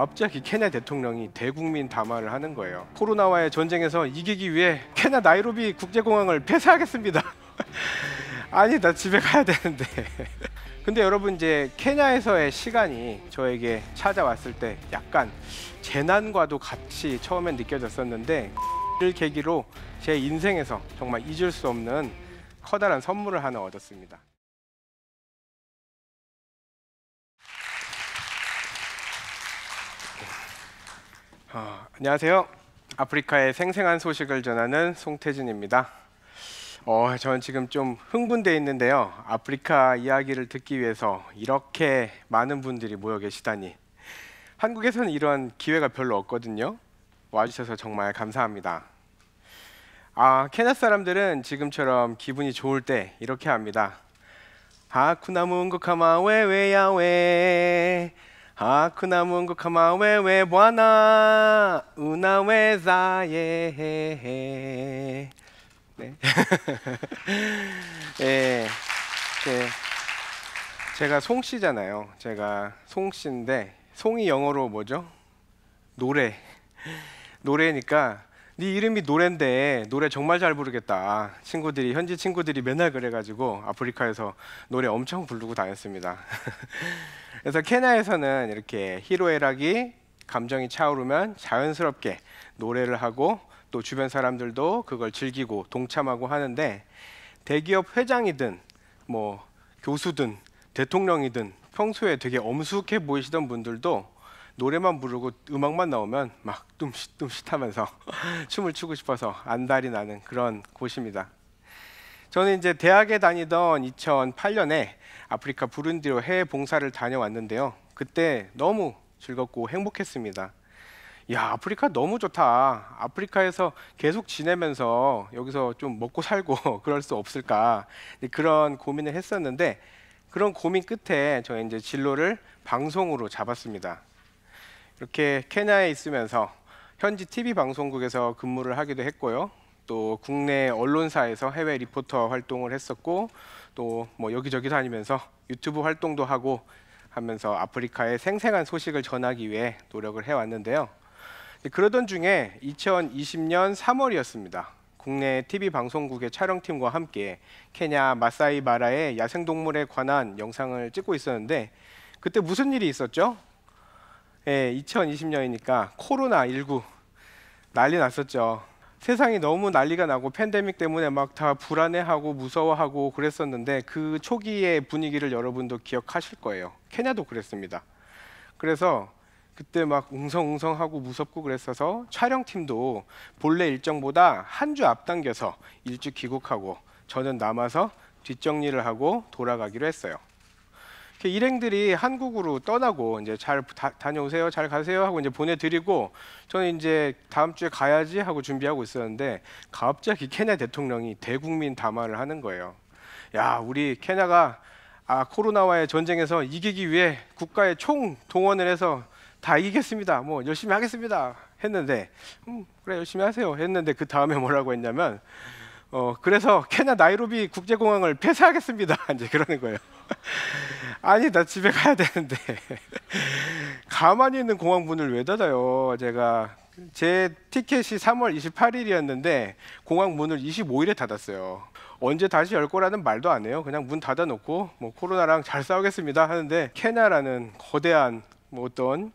갑자기 케냐 대통령이 대국민 담화를 하는 거예요. 코로나와의 전쟁에서 이기기 위해 케냐 나이로비 국제공항을 폐쇄하겠습니다. 아니 나 집에 가야 되는데. 근데 여러분 이제 케냐에서의 시간이 저에게 찾아왔을 때 약간 재난과도 같이 처음엔 느껴졌었는데 를 계기로 제 인생에서 정말 잊을 수 없는 커다란 선물을 하나 얻었습니다. 어, 안녕하세요. 아프리카의 생생한 소식을 전하는 송태진입니다. 어, 저는 지금 좀 흥분돼 있는데요. 아프리카 이야기를 듣기 위해서 이렇게 많은 분들이 모여 계시다니. 한국에서는 이런 기회가 별로 없거든요. 와주셔서 정말 감사합니다. 아, 캐나 사람들은 지금처럼 기분이 좋을 때 이렇게 합니다. 아쿠나 문구카마 웨웨야 웨. h 크나무 n a m u n 왜 u k 나 m a w 사예 e Bwana, u n a 네. 네. 제가 송씨잖아요. 제가 송씨인데 송이 영어로 뭐죠? 노래. 노래니까 네 이름이 노래인데 노래 정말 잘 부르겠다. 친구들이 현지 친구들이 맨날 그래가지고 아프리카에서 노래 엄청 부르고 다녔습니다. 그래서 케냐에서는 이렇게 희로애락이 감정이 차오르면 자연스럽게 노래를 하고 또 주변 사람들도 그걸 즐기고 동참하고 하는데 대기업 회장이든 뭐 교수든 대통령이든 평소에 되게 엄숙해 보이시던 분들도 노래만 부르고 음악만 나오면 막 뚱시뚱시 하면서 춤을 추고 싶어서 안달이 나는 그런 곳입니다. 저는 이제 대학에 다니던 2008년에 아프리카 부룬디로 해외 봉사를 다녀왔는데요. 그때 너무 즐겁고 행복했습니다. 야, 아프리카 너무 좋다. 아프리카에서 계속 지내면서 여기서 좀 먹고 살고 그럴 수 없을까? 네, 그런 고민을 했었는데 그런 고민 끝에 저 이제 진로를 방송으로 잡았습니다. 이렇게 케냐에 있으면서 현지 TV 방송국에서 근무를 하기도 했고요. 또 국내 언론사에서 해외 리포터 활동을 했었고 또뭐 여기저기 다니면서 유튜브 활동도 하고 하면서 아프리카의 생생한 소식을 전하기 위해 노력을 해왔는데요. 그러던 중에 2020년 3월이었습니다. 국내 TV 방송국의 촬영팀과 함께 케냐 마사이 마라의 야생동물에 관한 영상을 찍고 있었는데 그때 무슨 일이 있었죠? 예, 2020년이니까 코로나 19 난리 났었죠. 세상이 너무 난리가 나고 팬데믹 때문에 막 다 불안해하고 무서워하고 그랬었는데 그 초기의 분위기를 여러분도 기억하실 거예요. 케냐도 그랬습니다. 그래서 그때 막 웅성웅성하고 무섭고 그랬어서 촬영팀도 본래 일정보다 한 주 앞당겨서 일찍 귀국하고 저는 남아서 뒷정리를 하고 돌아가기로 했어요. 그 일행들이 한국으로 떠나고 이제 잘 다, 녀오세요잘 가세요 하고 이제 보내드리고 저는 이제 다음 주에 가야지 하고 준비하고 있었는데 갑자기 케냐 대통령이 대국민 담화를 하는 거예요. 야, 우리 케냐가 아, 코로나와의 전쟁에서 이기기 위해 국가의 총 동원을 해서 다 이기겠습니다. 뭐 열심히 하겠습니다. 했는데 음, 그래 열심히 하세요. 했는데 그 다음에 뭐라고 했냐면 어, 그래서 케냐 나이로비 국제공항을 폐쇄하겠습니다. 이제 그러는 거예요. 아니 나 집에 가야 되는데 가만히 있는 공항 문을 왜 닫아요? 제가 제 티켓이 3월 28일이었는데 공항 문을 25일에 닫았어요. 언제 다시 열 거라는 말도 안 해요. 그냥 문 닫아놓고 뭐 코로나랑 잘 싸우겠습니다 하는데 케냐라는 거대한 뭐 어떤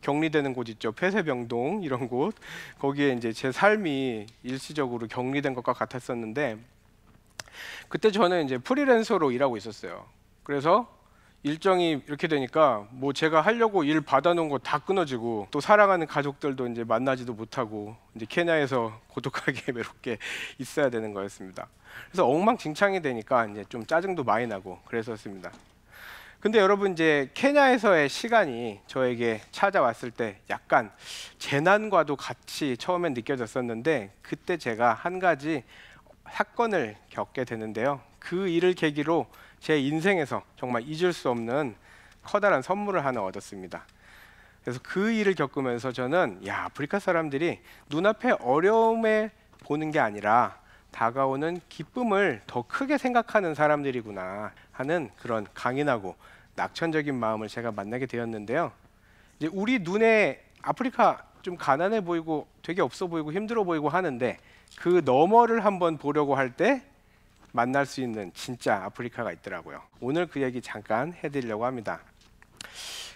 격리되는 곳 있죠. 폐쇄병동 이런 곳. 거기에 이제 제 삶이 일시적으로 격리된 것과 같았었는데 그때 저는 이제 프리랜서로 일하고 있었어요. 그래서 일정이 이렇게 되니까 뭐 제가 하려고 일 받아놓은 거 다 끊어지고 또 사랑하는 가족들도 이제 만나지도 못하고 이제 케냐에서 고독하게 외롭게 있어야 되는 거였습니다. 그래서 엉망진창이 되니까 이제 좀 짜증도 많이 나고 그랬었습니다. 근데 여러분 이제 케냐에서의 시간이 저에게 찾아왔을 때 약간 재난과도 같이 처음엔 느껴졌었는데 그때 제가 한 가지 사건을 겪게 되는데요. 그 일을 계기로 제 인생에서 정말 잊을 수 없는 커다란 선물을 하나 얻었습니다. 그래서 그 일을 겪으면서 저는 야, 아프리카 사람들이 눈앞에 어려움에 보는 게 아니라 다가오는 기쁨을 더 크게 생각하는 사람들이구나 하는 그런 강인하고 낙천적인 마음을 제가 만나게 되었는데요. 이제 우리 눈에 아프리카 좀 가난해 보이고 되게 없어 보이고 힘들어 보이고 하는데 그 너머를 한번 보려고 할 때 만날 수 있는 진짜 아프리카가 있더라고요. 오늘 그 얘기 잠깐 해드리려고 합니다.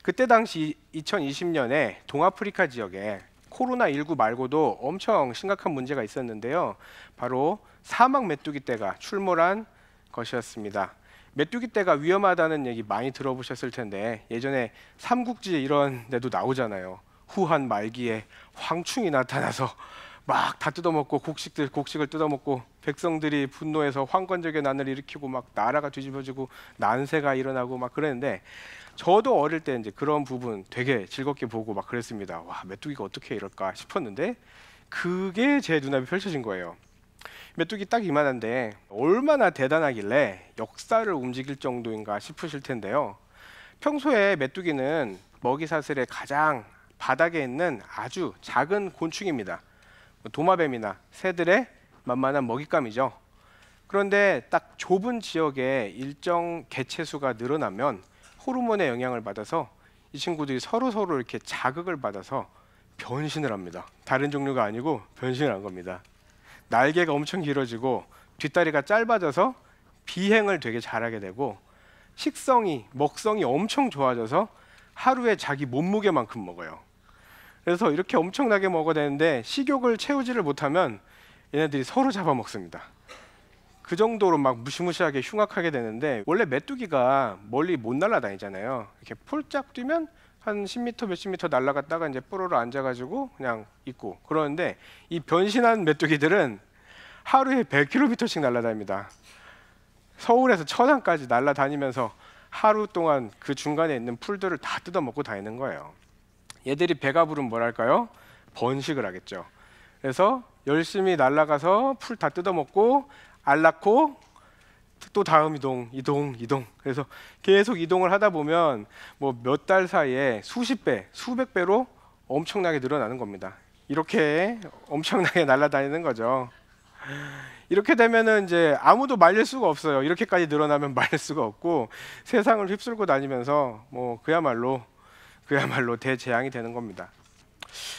그때 당시 2020년에 동아프리카 지역에 코로나19 말고도 엄청 심각한 문제가 있었는데요. 바로 사막 메뚜기 떼가 출몰한 것이었습니다. 메뚜기 떼가 위험하다는 얘기 많이 들어보셨을 텐데 예전에 삼국지 이런 데도 나오잖아요. 후한 말기에 황충이 나타나서 막다 뜯어먹고 곡식들 곡식을 뜯어먹고 백성들이 분노해서 황건적의 난을 일으키고 막 나라가 뒤집어지고 난세가 일어나고 막 그랬는데 저도 어릴 때 이제 그런 부분 되게 즐겁게 보고 막 그랬습니다. 와 메뚜기가 어떻게 이럴까 싶었는데 그게 제 눈앞에 펼쳐진 거예요. 메뚜기 딱 이만한데 얼마나 대단하길래 역사를 움직일 정도인가 싶으실 텐데요. 평소에 메뚜기는 먹이 사슬의 가장 바닥에 있는 아주 작은 곤충입니다. 도마뱀이나 새들의 만만한 먹잇감이죠. 그런데 딱 좁은 지역에 일정 개체수가 늘어나면 호르몬의 영향을 받아서 이 친구들이 서로 서로 이렇게 자극을 받아서 변신을 합니다. 다른 종류가 아니고 변신을 한 겁니다. 날개가 엄청 길어지고 뒷다리가 짧아져서 비행을 되게 잘하게 되고 식성이 먹성이 엄청 좋아져서 하루에 자기 몸무게만큼 먹어요. 그래서 이렇게 엄청나게 먹어야 되는데 식욕을 채우지를 못하면 얘네들이 서로 잡아먹습니다. 그 정도로 막 무시무시하게 흉악하게 되는데 원래 메뚜기가 멀리 못 날아다니잖아요. 이렇게 폴짝 뛰면 한 10m 몇십 미터 날아갔다가 이제 뽀로로 앉아가지고 그냥 있고 그러는데 이 변신한 메뚜기들은 하루에 100km씩 날아다닙니다. 서울에서 천안까지 날아다니면서 하루 동안 그 중간에 있는 풀들을 다 뜯어먹고 다니는 거예요. 얘들이 배가 부르면 뭐랄까요? 번식을 하겠죠. 그래서 열심히 날아가서 풀 다 뜯어먹고 알 낳고 또 다음 이동, 이동, 이동. 그래서 계속 이동을 하다 보면 뭐 몇 달 사이에 수십 배, 수백 배로 엄청나게 늘어나는 겁니다. 이렇게 엄청나게 날아다니는 거죠. 이렇게 되면은 이제 아무도 말릴 수가 없어요. 이렇게까지 늘어나면 말릴 수가 없고 세상을 휩쓸고 다니면서 뭐 그야말로 그야말로 대재앙이 되는 겁니다.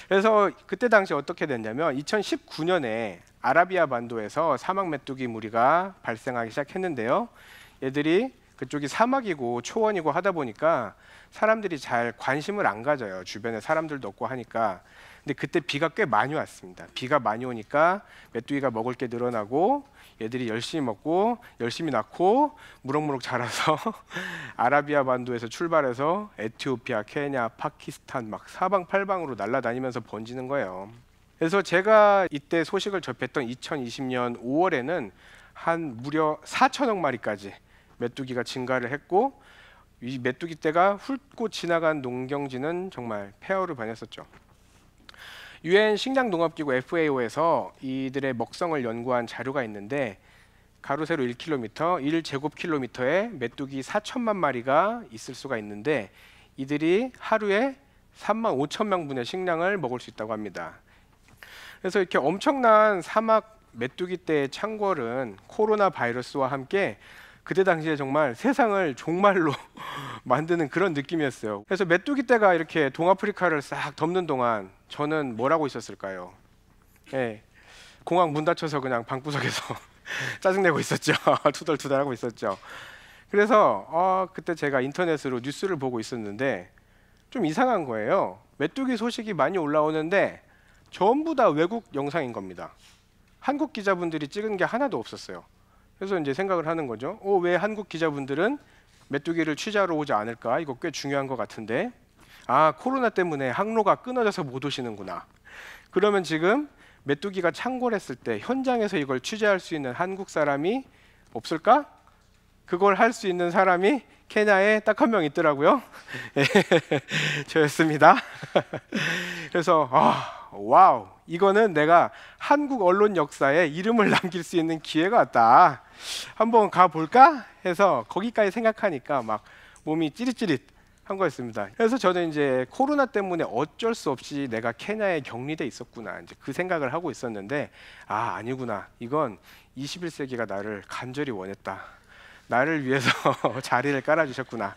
그래서 그때 당시 어떻게 됐냐면 2019년에 아라비아 반도에서 사막 메뚜기 무리가 발생하기 시작했는데요. 얘들이 그쪽이 사막이고 초원이고 하다 보니까 사람들이 잘 관심을 안 가져요. 주변에 사람들도 없고 하니까. 근데 그때 비가 꽤 많이 왔습니다. 비가 많이 오니까 메뚜기가 먹을 게 늘어나고 얘들이 열심히 먹고 열심히 낳고 무럭무럭 자라서 아라비아 반도에서 출발해서 에티오피아, 케냐, 파키스탄 막 사방팔방으로 날아다니면서 번지는 거예요. 그래서 제가 이때 소식을 접했던 2020년 5월에는 한 무려 4천억 마리까지 메뚜기가 증가를 했고 이 메뚜기 떼가 훑고 지나간 농경지는 정말 폐허를 반했었죠. 유엔 식량농업기구 FAO에서 이들의 먹성을 연구한 자료가 있는데 가로세로 1km, 1제곱킬로미터에 메뚜기 4천만 마리가 있을 수가 있는데 이들이 하루에 3만 5천 명분의 식량을 먹을 수 있다고 합니다. 그래서 이렇게 엄청난 사막 메뚜기 때의 창궐은 코로나 바이러스와 함께 그때 당시에 정말 세상을 정말로 만드는 그런 느낌이었어요. 그래서 메뚜기 떼가 이렇게 동아프리카를 싹 덮는 동안 저는 뭐라고 있었을까요? 예, 공항 문 닫혀서 그냥 방구석에서 짜증내고 있었죠. 투덜투덜하고 있었죠. 그래서 어, 그때 제가 인터넷으로 뉴스를 보고 있었는데 좀 이상한 거예요. 메뚜기 소식이 많이 올라오는데 전부 다 외국 영상인 겁니다. 한국 기자분들이 찍은 게 하나도 없었어요. 그래서 이제 생각을 하는 거죠. 어, 왜 한국 기자분들은 메뚜기를 취재하러 오지 않을까 이거 꽤 중요한 것 같은데 아 코로나 때문에 항로가 끊어져서 못 오시는구나 그러면 지금 메뚜기가 창궐했을 때 현장에서 이걸 취재할 수 있는 한국 사람이 없을까? 그걸 할 수 있는 사람이 케냐에 딱 한 명 있더라고요. 예, 저였습니다. 그래서 아, 와우, 이거는 내가 한국 언론 역사에 이름을 남길 수 있는 기회가 왔다. 한번 가볼까? 해서 거기까지 생각하니까 막 몸이 찌릿찌릿 한 거였습니다. 그래서 저는 이제 코로나 때문에 어쩔 수 없이 내가 케냐에 격리돼 있었구나 이제 그 생각을 하고 있었는데 아 아니구나 이건 21세기가 나를 간절히 원했다. 나를 위해서 자리를 깔아주셨구나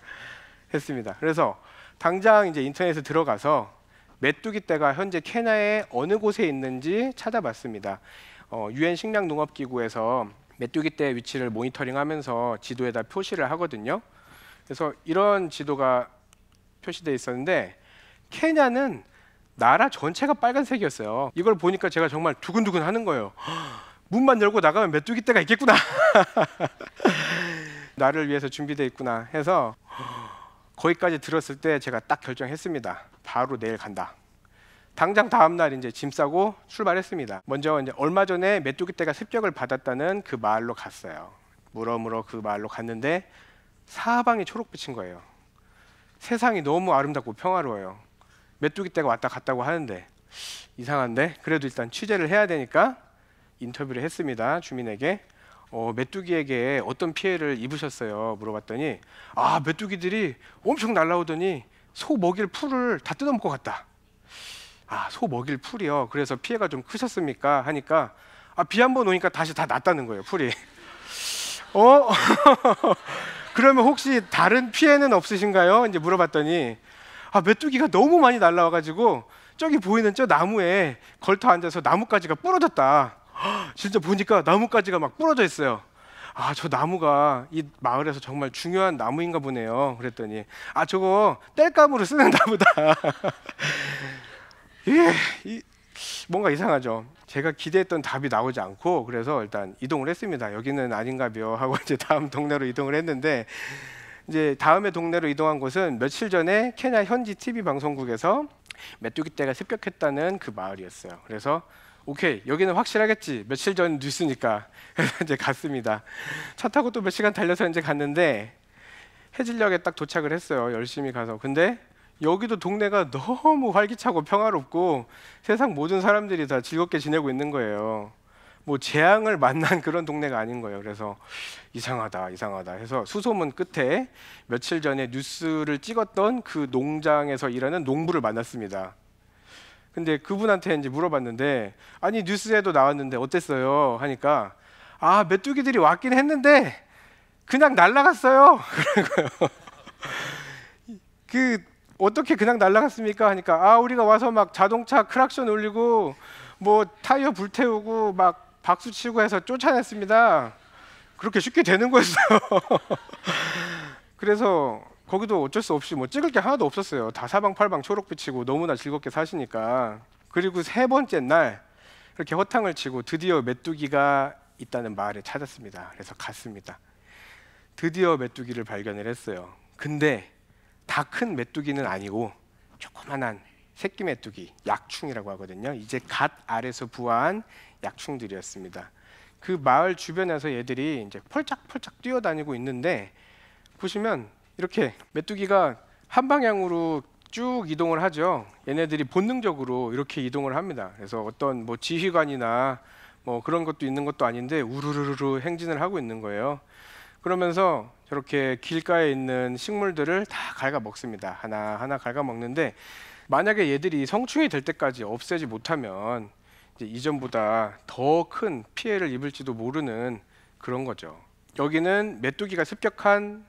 했습니다. 그래서 당장 이제 인터넷에 들어가서 메뚜기 떼가 현재 케냐의 어느 곳에 있는지 찾아봤습니다. 어, 유엔 어, 식량농업기구에서 메뚜기 떼 위치를 모니터링하면서 지도에다 표시를 하거든요. 그래서 이런 지도가 표시돼 있었는데 케냐는 나라 전체가 빨간색이었어요. 이걸 보니까 제가 정말 두근두근 하는 거예요. 문만 열고 나가면 메뚜기 떼가 있겠구나. 나를 위해서 준비돼 있구나 해서 거기까지 들었을 때 제가 딱 결정했습니다. 바로 내일 간다. 당장 다음 날 이제 짐 싸고 출발했습니다. 먼저 이제 얼마 전에 메뚜기 떼가 습격을 받았다는 그 마을로 갔어요. 물어물어 그 마을로 갔는데 사방이 초록빛인 거예요. 세상이 너무 아름답고 평화로워요. 메뚜기 떼가 왔다 갔다고 하는데 이상한데 그래도 일단 취재를 해야 되니까 인터뷰를 했습니다. 주민에게 어, 메뚜기에게 어떤 피해를 입으셨어요? 물어봤더니 아 메뚜기들이 엄청 날라오더니 소 먹일 풀을 다 뜯어먹고 갔다. 아, 소 먹일 풀이요. 그래서 피해가 좀 크셨습니까? 하니까 아, 비한번 오니까 다시 다 났다는 거예요, 풀이. 어? 그러면 혹시 다른 피해는 없으신가요? 이제 물어봤더니 아, 메뚜기가 너무 많이 날라와 가지고 저기 보이는 저 나무에 걸터 앉아서 나뭇가지가 부러졌다. 진짜 보니까 나뭇가지가 막 부러져 있어요. 아, 저 나무가 이 마을에서 정말 중요한 나무인가 보네요. 그랬더니 아, 저거 땔감으로 쓰는 나무다. 예, 이, 뭔가 이상하죠. 제가 기대했던 답이 나오지 않고 그래서 일단 이동을 했습니다. 여기는 아닌가벼 하고 이제 다음 동네로 이동을 했는데 이제 다음에 동네로 이동한 곳은 며칠 전에 케냐 현지 TV 방송국에서 메뚜기 떼가 습격했다는 그 마을이었어요. 그래서 오케이 여기는 확실하겠지 며칠 전 뉴스니까 이제 갔습니다 차 타고 또 몇 시간 달려서 이제 갔는데 해질녘에 딱 도착을 했어요 열심히 가서 근데 여기도 동네가 너무 활기차고 평화롭고 세상 모든 사람들이 다 즐겁게 지내고 있는 거예요 뭐 재앙을 만난 그런 동네가 아닌 거예요. 그래서 이상하다, 이상하다 해서 수소문 끝에 며칠 전에 뉴스를 찍었던 그 농장에서 일하는 농부를 만났습니다. 근데 그분한테 이제 물어봤는데 아니 뉴스에도 나왔는데 어땠어요? 하니까 아 메뚜기들이 왔긴 했는데 그냥 날라갔어요. 그 어떻게 그냥 날라갔습니까? 하니까 아 우리가 와서 막 자동차 크락션 울리고 뭐 타이어 불태우고 막 박수 치고 해서 쫓아냈습니다. 그렇게 쉽게 되는 거였어요. 그래서 거기도 어쩔 수 없이 뭐 찍을 게 하나도 없었어요. 다 사방팔방 초록빛이고 너무나 즐겁게 사시니까. 그리고 세 번째 날그렇게 허탕을 치고 드디어 메뚜기가 있다는 마을에 찾았습니다. 그래서 갔습니다. 드디어 메뚜기를 발견을 했어요. 근데 다 큰 메뚜기는 아니고 조그만한 새끼 메뚜기, 약충이라고 하거든요. 이제 갓 알에서 부화한 약충들이었습니다. 그 마을 주변에서 얘들이 이제 펄짝펄짝 뛰어다니고 있는데 보시면 이렇게 메뚜기가 한 방향으로 쭉 이동을 하죠. 얘네들이 본능적으로 이렇게 이동을 합니다. 그래서 어떤 뭐 지휘관이나 뭐 그런 것도 있는 것도 아닌데 우르르르 행진을 하고 있는 거예요. 그러면서 저렇게 길가에 있는 식물들을 다 갉아 먹습니다. 하나 하나 갉아 먹는데 만약에 얘들이 성충이 될 때까지 없애지 못하면 이전보다 더 큰 피해를 입을지도 모르는 그런 거죠. 여기는 메뚜기가 습격한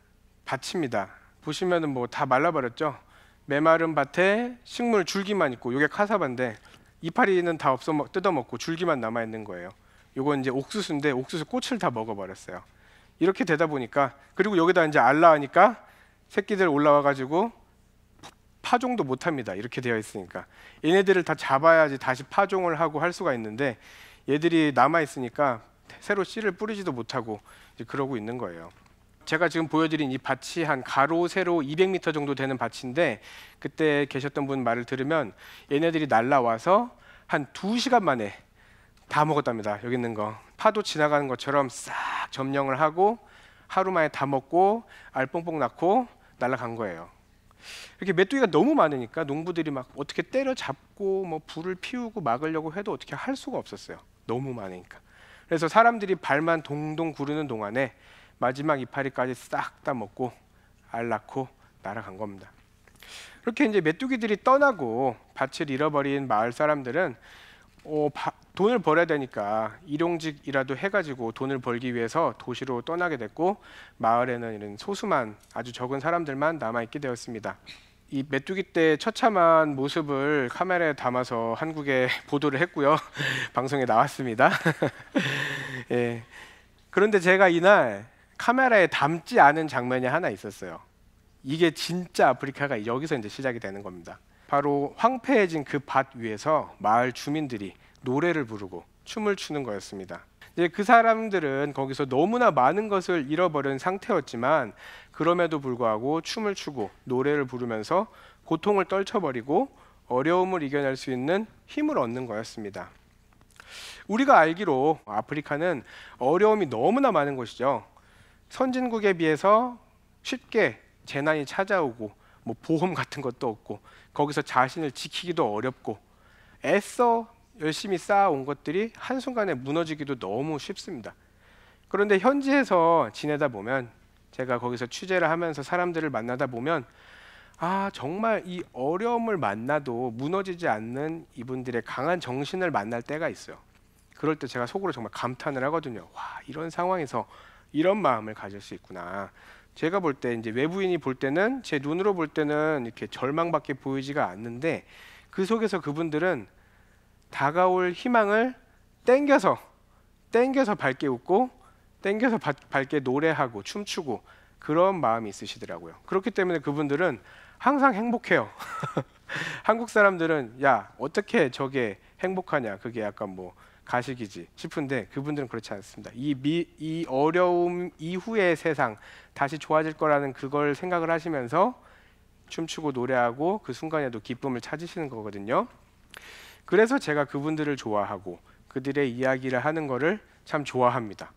밭입니다. 보시면은 뭐 다 말라버렸죠. 메마른 밭에 식물 줄기만 있고 이게 카사반데 이파리는 다 없어 뜯어먹고 줄기만 남아 있는 거예요. 요건 이제 옥수수인데 옥수수 꽃을 다 먹어버렸어요. 이렇게 되다 보니까 그리고 여기다 이제 알라하니까 새끼들 올라와가지고 파종도 못합니다. 이렇게 되어 있으니까 얘네들을 다 잡아야지 다시 파종을 하고 할 수가 있는데 얘들이 남아 있으니까 새로 씨를 뿌리지도 못하고 그러고 있는 거예요. 제가 지금 보여드린 이 밭이 한 가로 세로 200m 정도 되는 밭인데 그때 계셨던 분 말을 들으면 얘네들이 날라와서 한 2시간 만에 다 먹었답니다. 여기 있는 거. 파도 지나가는 것처럼 싹 점령을 하고 하루 만에 다 먹고 알뽕뽕 낳고 날아간 거예요. 이렇게 메뚜기가 너무 많으니까 농부들이 막 어떻게 때려잡고 뭐 불을 피우고 막으려고 해도 어떻게 할 수가 없었어요. 너무 많으니까. 그래서 사람들이 발만 동동 구르는 동안에 마지막 이파리까지 싹 다 먹고 알 낳고 날아간 겁니다. 그렇게 이제 메뚜기들이 떠나고 밭을 잃어버린 마을 사람들은 어, 바, 돈을 벌어야 되니까 일용직이라도 해가지고 돈을 벌기 위해서 도시로 떠나게 됐고 마을에는 이런 소수만 아주 적은 사람들만 남아있게 되었습니다. 이 메뚜기 때 처참한 모습을 카메라에 담아서 한국에 보도를 했고요. 방송에 나왔습니다. 예. 그런데 제가 이날 카메라에 담지 않은 장면이 하나 있었어요. 이게 진짜 아프리카가 여기서 이제 시작이 되는 겁니다. 바로 황폐해진 그 밭 위에서 마을 주민들이 노래를 부르고 춤을 추는 거였습니다. 이제 그 사람들은 거기서 너무나 많은 것을 잃어버린 상태였지만 그럼에도 불구하고 춤을 추고 노래를 부르면서 고통을 떨쳐버리고 어려움을 이겨낼 수 있는 힘을 얻는 거였습니다. 우리가 알기로 아프리카는 어려움이 너무나 많은 곳이죠. 선진국에 비해서 쉽게 재난이 찾아오고 뭐 보험 같은 것도 없고 거기서 자신을 지키기도 어렵고 애써 열심히 쌓아온 것들이 한순간에 무너지기도 너무 쉽습니다. 그런데 현지에서 지내다 보면 제가 거기서 취재를 하면서 사람들을 만나다 보면 아 정말 이 어려움을 만나도 무너지지 않는 이분들의 강한 정신을 만날 때가 있어요. 그럴 때 제가 속으로 정말 감탄을 하거든요. 와 이런 상황에서 이런 마음을 가질 수 있구나. 제가 볼 때 이제 외부인이 볼 때는 제 눈으로 볼 때는 이렇게 절망밖에 보이지가 않는데 그 속에서 그분들은 다가올 희망을 땡겨서 땡겨서 밝게 웃고 땡겨서 바, 밝게 노래하고 춤추고 그런 마음이 있으시더라고요. 그렇기 때문에 그분들은 항상 행복해요. 한국 사람들은 야 어떻게 저게 행복하냐 그게 약간 뭐 가식이지 싶은데 그분들은 그렇지 않습니다. 이, 미, 이 어려움 이후의 세상 다시 좋아질 거라는 그걸 생각을 하시면서 춤추고 노래하고 그 순간에도 기쁨을 찾으시는 거거든요. 그래서 제가 그분들을 좋아하고 그들의 이야기를 하는 거를 참 좋아합니다.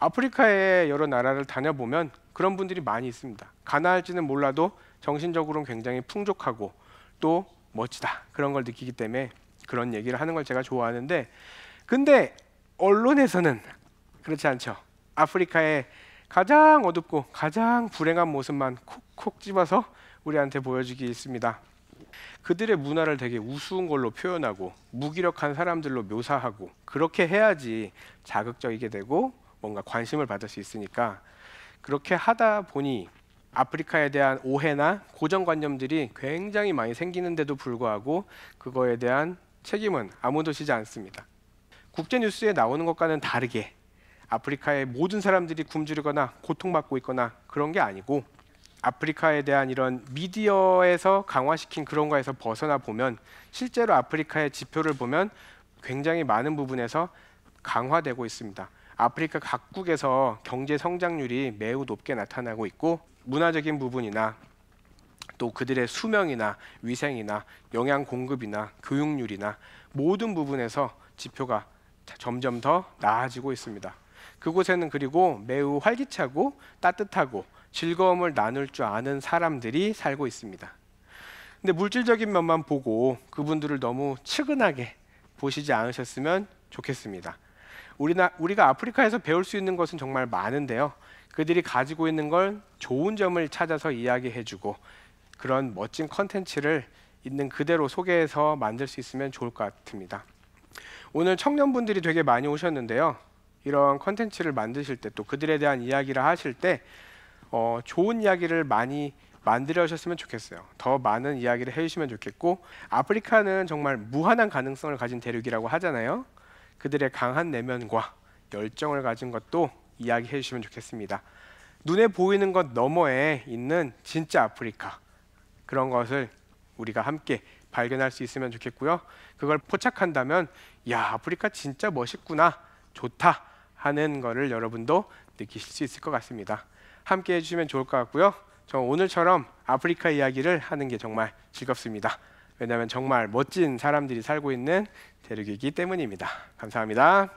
아프리카의 여러 나라를 다녀보면 그런 분들이 많이 있습니다. 가난할지는 몰라도 정신적으로는 굉장히 풍족하고 또 멋지다 그런 걸 느끼기 때문에 그런 얘기를 하는 걸 제가 좋아하는데 근데 언론에서는 그렇지 않죠. 아프리카의 가장 어둡고 가장 불행한 모습만 콕콕 집어서 우리한테 보여주기 있습니다. 그들의 문화를 되게 우스운 걸로 표현하고 무기력한 사람들로 묘사하고 그렇게 해야지 자극적이게 되고 뭔가 관심을 받을 수 있으니까 그렇게 하다 보니 아프리카에 대한 오해나 고정관념들이 굉장히 많이 생기는데도 불구하고 그거에 대한 책임은 아무도 지지 않습니다. 국제 뉴스에 나오는 것과는 다르게 아프리카의 모든 사람들이 굶주리거나 고통받고 있거나 그런 게 아니고 아프리카에 대한 이런 미디어에서 강화시킨 그런 거에서 벗어나 보면 실제로 아프리카의 지표를 보면 굉장히 많은 부분에서 강화되고 있습니다. 아프리카 각국에서 경제 성장률이 매우 높게 나타나고 있고 문화적인 부분이나 또 그들의 수명이나 위생이나 영양 공급이나 교육률이나 모든 부분에서 지표가 점점 더 나아지고 있습니다. 그곳에는 그리고 매우 활기차고 따뜻하고 즐거움을 나눌 줄 아는 사람들이 살고 있습니다. 근데 물질적인 면만 보고 그분들을 너무 측은하게 보시지 않으셨으면 좋겠습니다. 우리나, 우리가 아프리카에서 배울 수 있는 것은 정말 많은데요. 그들이 가지고 있는 걸 좋은 점을 찾아서 이야기해주고 그런 멋진 컨텐츠를 있는 그대로 소개해서 만들 수 있으면 좋을 것 같습니다. 오늘 청년분들이 되게 많이 오셨는데요. 이런 컨텐츠를 만드실 때 또 그들에 대한 이야기를 하실 때 어, 좋은 이야기를 많이 만들어주셨으면 좋겠어요. 더 많은 이야기를 해주시면 좋겠고 아프리카는 정말 무한한 가능성을 가진 대륙이라고 하잖아요. 그들의 강한 내면과 열정을 가진 것도 이야기해 주시면 좋겠습니다. 눈에 보이는 것 너머에 있는 진짜 아프리카 그런 것을 우리가 함께 발견할 수 있으면 좋겠고요. 그걸 포착한다면 야 아프리카 진짜 멋있구나 좋다 하는 것을 여러분도 느끼실 수 있을 것 같습니다. 함께 해주시면 좋을 것 같고요. 저 오늘처럼 아프리카 이야기를 하는 게 정말 즐겁습니다. 왜냐하면 정말 멋진 사람들이 살고 있는 대륙이기 때문입니다. 감사합니다. 음.